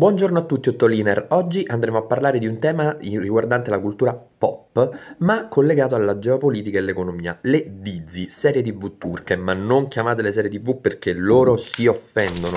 Buongiorno a tutti Ottoliner, oggi andremo a parlare di un tema riguardante la cultura pop, ma collegato alla geopolitica e all'economia, le Dizzy, serie tv turche, ma non chiamatele serie tv perché loro si offendono.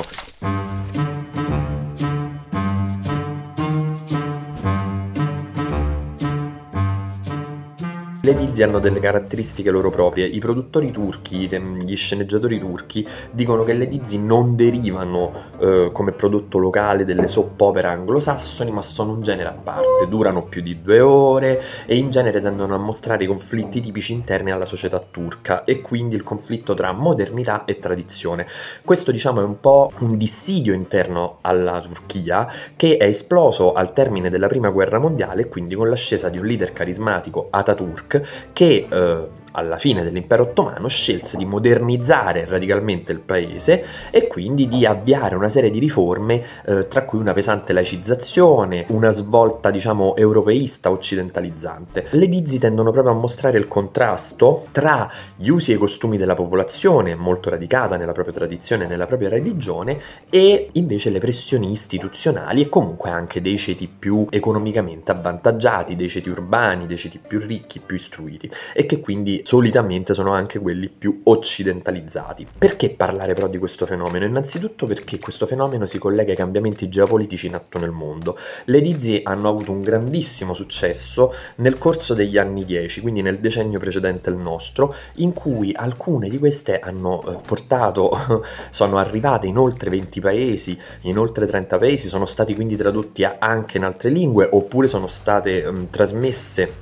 Le Dizzy hanno delle caratteristiche loro proprie. I produttori turchi, ehm, gli sceneggiatori turchi, dicono che le Dizzy non derivano eh, come prodotto locale delle soap opera anglosassoni, ma sono un genere a parte. Durano più di due ore e in genere tendono a mostrare i conflitti tipici interni alla società turca e quindi il conflitto tra modernità e tradizione. Questo, diciamo, è un po' un dissidio interno alla Turchia che è esploso al termine della prima guerra mondiale e quindi con l'ascesa di un leader carismatico, Ataturk che eh, alla fine dell'impero ottomano, scelse di modernizzare radicalmente il paese e quindi di avviare una serie di riforme, eh, tra cui una pesante laicizzazione, una svolta diciamo europeista, occidentalizzante. Le dizzi tendono proprio a mostrare il contrasto tra gli usi e i costumi della popolazione, molto radicata nella propria tradizione e nella propria religione, e invece le pressioni istituzionali e comunque anche dei ceti più economicamente avvantaggiati, dei ceti urbani, dei ceti più ricchi, più istruiti, e che quindi solitamente sono anche quelli più occidentalizzati. Perché parlare però di questo fenomeno? Innanzitutto perché questo fenomeno si collega ai cambiamenti geopolitici in atto nel mondo. Le dizie hanno avuto un grandissimo successo nel corso degli anni 10, quindi nel decennio precedente al nostro, in cui alcune di queste hanno eh, portato, sono arrivate in oltre 20 paesi, in oltre 30 paesi, sono stati quindi tradotti anche in altre lingue oppure sono state mh, trasmesse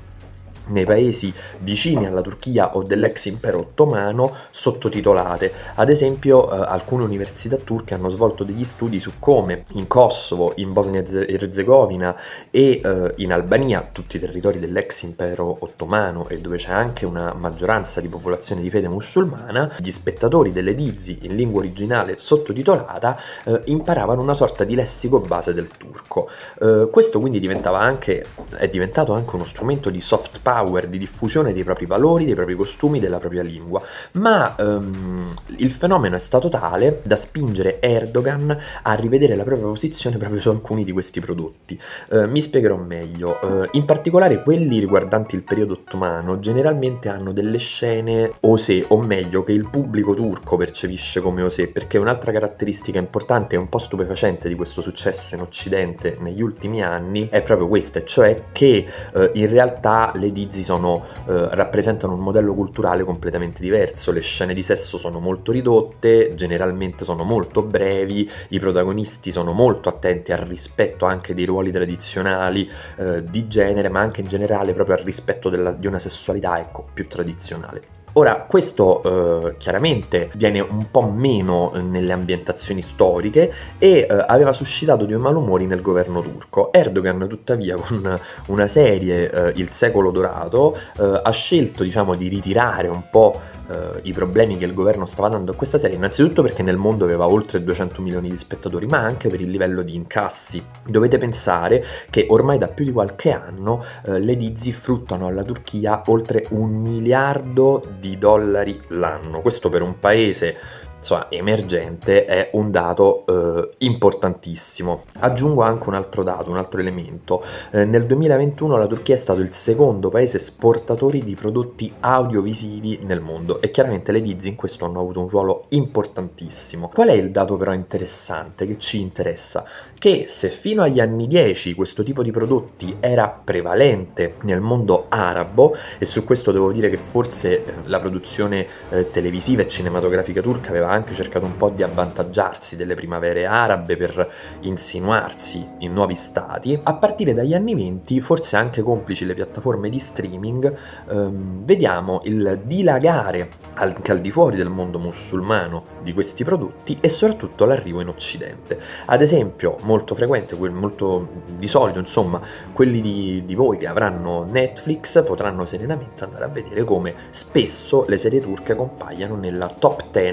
nei paesi vicini alla Turchia o dell'ex impero ottomano sottotitolate. Ad esempio eh, alcune università turche hanno svolto degli studi su come in Kosovo, in Bosnia e Herzegovina e eh, in Albania, tutti i territori dell'ex impero ottomano e dove c'è anche una maggioranza di popolazione di fede musulmana, gli spettatori delle dizi in lingua originale sottotitolata eh, imparavano una sorta di lessico base del turco. Eh, questo quindi diventava anche, è diventato anche uno strumento di soft power power di diffusione dei propri valori, dei propri costumi, della propria lingua, ma ehm, il fenomeno è stato tale da spingere Erdogan a rivedere la propria posizione proprio su alcuni di questi prodotti. Eh, mi spiegherò meglio, eh, in particolare quelli riguardanti il periodo ottomano generalmente hanno delle scene osè, o meglio che il pubblico turco percepisce come osè, perché un'altra caratteristica importante e un po' stupefacente di questo successo in Occidente negli ultimi anni è proprio questa, cioè che eh, in realtà le utilizzi sono, eh, rappresentano un modello culturale completamente diverso, le scene di sesso sono molto ridotte, generalmente sono molto brevi, i protagonisti sono molto attenti al rispetto anche dei ruoli tradizionali eh, di genere, ma anche in generale proprio al rispetto della, di una sessualità ecco, più tradizionale. Ora, questo eh, chiaramente viene un po' meno eh, nelle ambientazioni storiche e eh, aveva suscitato dei malumori nel governo turco. Erdogan, tuttavia, con una serie, eh, Il secolo dorato, eh, ha scelto diciamo, di ritirare un po' eh, i problemi che il governo stava dando a questa serie, innanzitutto perché nel mondo aveva oltre 200 milioni di spettatori, ma anche per il livello di incassi. Dovete pensare che ormai da più di qualche anno le Dizzy fruttano alla Turchia oltre un miliardo di di dollari l'anno. Questo per un paese insomma, emergente è un dato eh, importantissimo. Aggiungo anche un altro dato, un altro elemento. Eh, nel 2021 la Turchia è stato il secondo paese esportatore di prodotti audiovisivi nel mondo e chiaramente le Diz in questo hanno avuto un ruolo importantissimo. Qual è il dato però interessante che ci interessa? Che se fino agli anni 10 questo tipo di prodotti era prevalente nel mondo arabo e su questo devo dire che forse eh, la produzione eh, televisiva e cinematografica turca aveva anche cercato un po' di avvantaggiarsi delle primavere arabe per insinuarsi in nuovi stati. A partire dagli anni 20, forse anche complici le piattaforme di streaming, ehm, vediamo il dilagare anche al di fuori del mondo musulmano di questi prodotti e soprattutto l'arrivo in Occidente. Ad esempio, molto frequente, molto di solito, insomma, quelli di, di voi che avranno Netflix potranno serenamente andare a vedere come spesso le serie turche compaiono nella top 10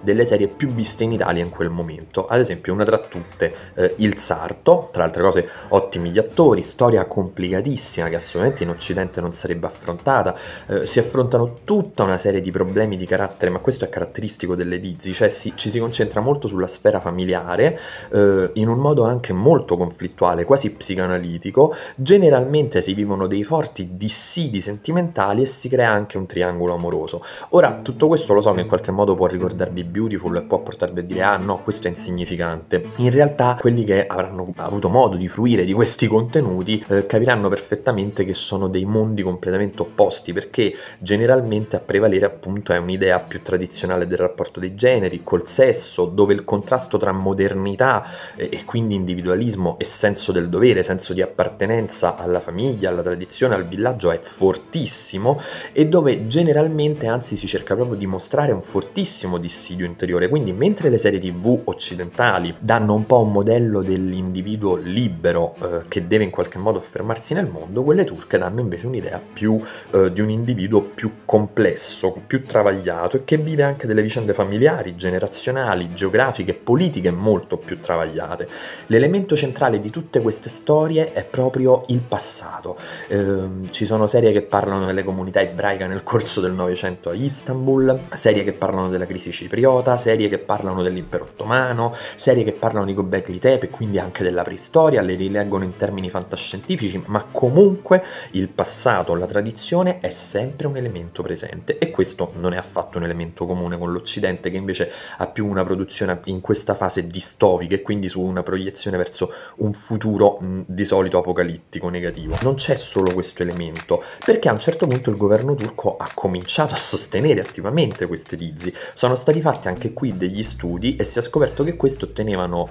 delle serie più viste in Italia in quel momento. Ad esempio, una tra tutte, eh, Il Sarto, tra altre cose ottimi gli attori, storia complicatissima che assolutamente in Occidente non sarebbe affrontata, eh, si affrontano tutta una serie di problemi di carattere, ma questo è caratteristico delle Dizzy, cioè si, ci si concentra molto sulla sfera familiare eh, in un modo anche molto conflittuale, quasi psicoanalitico, generalmente si vivono dei forti dissidi sentimentali e si crea anche un triangolo amoroso. Ora, tutto questo lo so che in qualche modo può ricordarvi di Beautiful e può portarvi a dire ah no questo è insignificante in realtà quelli che avranno avuto modo di fruire di questi contenuti eh, capiranno perfettamente che sono dei mondi completamente opposti perché generalmente a prevalere appunto è un'idea più tradizionale del rapporto dei generi col sesso dove il contrasto tra modernità eh, e quindi individualismo e senso del dovere senso di appartenenza alla famiglia alla tradizione al villaggio è fortissimo e dove generalmente anzi si cerca proprio di mostrare un fortissimo dissimo suicidio interiore. Quindi mentre le serie tv occidentali danno un po' un modello dell'individuo libero eh, che deve in qualche modo affermarsi nel mondo, quelle turche danno invece un'idea più eh, di un individuo più complesso, più travagliato e che vive anche delle vicende familiari, generazionali, geografiche, politiche molto più travagliate. L'elemento centrale di tutte queste storie è proprio il passato. Eh, ci sono serie che parlano delle comunità ebraiche nel corso del Novecento a Istanbul, serie che parlano della crisi cipriota, Patriota, serie che parlano dell'impero ottomano, serie che parlano di Gobekli Tepe e quindi anche della preistoria, le rileggono in termini fantascientifici, ma comunque il passato, la tradizione è sempre un elemento presente e questo non è affatto un elemento comune con l'Occidente che invece ha più una produzione in questa fase distopica e quindi su una proiezione verso un futuro mh, di solito apocalittico, negativo. Non c'è solo questo elemento, perché a un certo punto il governo turco ha cominciato a sostenere attivamente queste tizi, sono stati fatti fatti anche qui degli studi e si è scoperto che questi ottenevano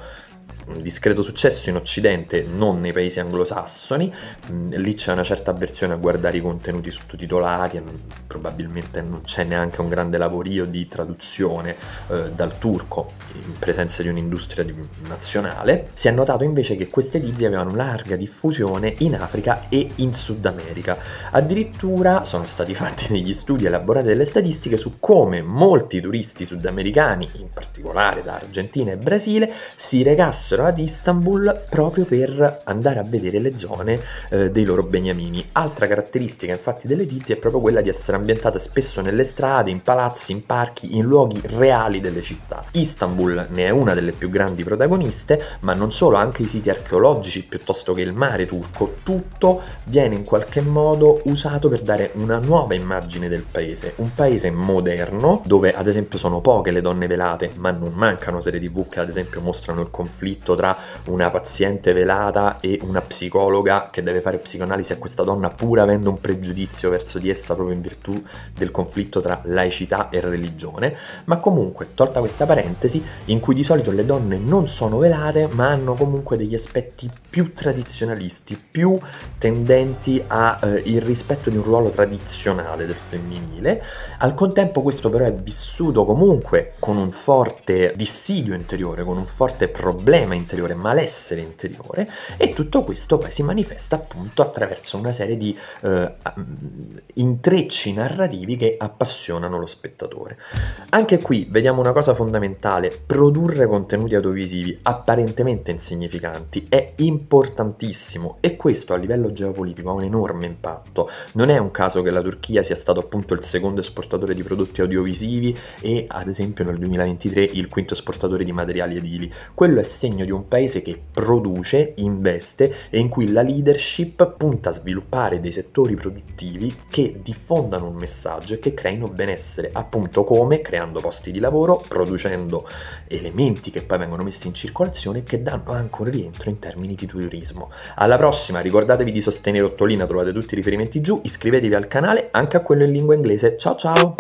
discreto successo in Occidente, non nei paesi anglosassoni, mm, lì c'è una certa avversione a guardare i contenuti sottotitolati e mm, probabilmente non c'è neanche un grande lavorio di traduzione eh, dal turco in presenza di un'industria nazionale. Si è notato invece che queste tizie avevano larga diffusione in Africa e in Sud America. Addirittura sono stati fatti degli studi elaborati delle statistiche su come molti turisti sudamericani, in particolare da Argentina e Brasile, si recassero andassero ad Istanbul proprio per andare a vedere le zone eh, dei loro beniamini. Altra caratteristica infatti delle dell'edizia è proprio quella di essere ambientata spesso nelle strade, in palazzi, in parchi, in luoghi reali delle città. Istanbul ne è una delle più grandi protagoniste, ma non solo, anche i siti archeologici piuttosto che il mare turco, tutto viene in qualche modo usato per dare una nuova immagine del paese, un paese moderno dove ad esempio sono poche le donne velate, ma non mancano serie tv che ad esempio mostrano il conflitto conflitto tra una paziente velata e una psicologa che deve fare psicoanalisi a questa donna pur avendo un pregiudizio verso di essa proprio in virtù del conflitto tra laicità e religione, ma comunque, tolta questa parentesi, in cui di solito le donne non sono velate ma hanno comunque degli aspetti più tradizionalisti, più tendenti al eh, rispetto di un ruolo tradizionale del femminile, al contempo questo però è vissuto comunque con un forte dissidio interiore, con un forte problema sistema interiore, ma l'essere interiore e tutto questo poi si manifesta appunto attraverso una serie di eh, intrecci narrativi che appassionano lo spettatore. Anche qui vediamo una cosa fondamentale, produrre contenuti audiovisivi apparentemente insignificanti è importantissimo e questo a livello geopolitico ha un enorme impatto. Non è un caso che la Turchia sia stato appunto il secondo esportatore di prodotti audiovisivi e ad esempio nel 2023 il quinto esportatore di materiali edili. Quello è segno segno di un paese che produce, investe e in cui la leadership punta a sviluppare dei settori produttivi che diffondano un messaggio e che creino benessere, appunto come creando posti di lavoro, producendo elementi che poi vengono messi in circolazione e che danno anche un rientro in termini di turismo. Alla prossima, ricordatevi di sostenere Ottolina, trovate tutti i riferimenti giù, iscrivetevi al canale anche a quello in lingua inglese. Ciao ciao!